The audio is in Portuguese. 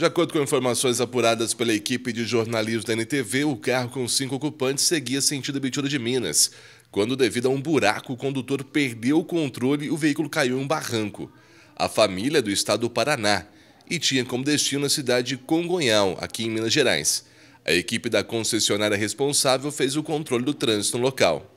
De acordo com informações apuradas pela equipe de jornalismo da NTV, o carro com cinco ocupantes seguia sentido Bitura de Minas, quando, devido a um buraco, o condutor perdeu o controle e o veículo caiu em um barranco. A família é do estado do Paraná e tinha como destino a cidade de Congonhal, aqui em Minas Gerais. A equipe da concessionária responsável fez o controle do trânsito no local.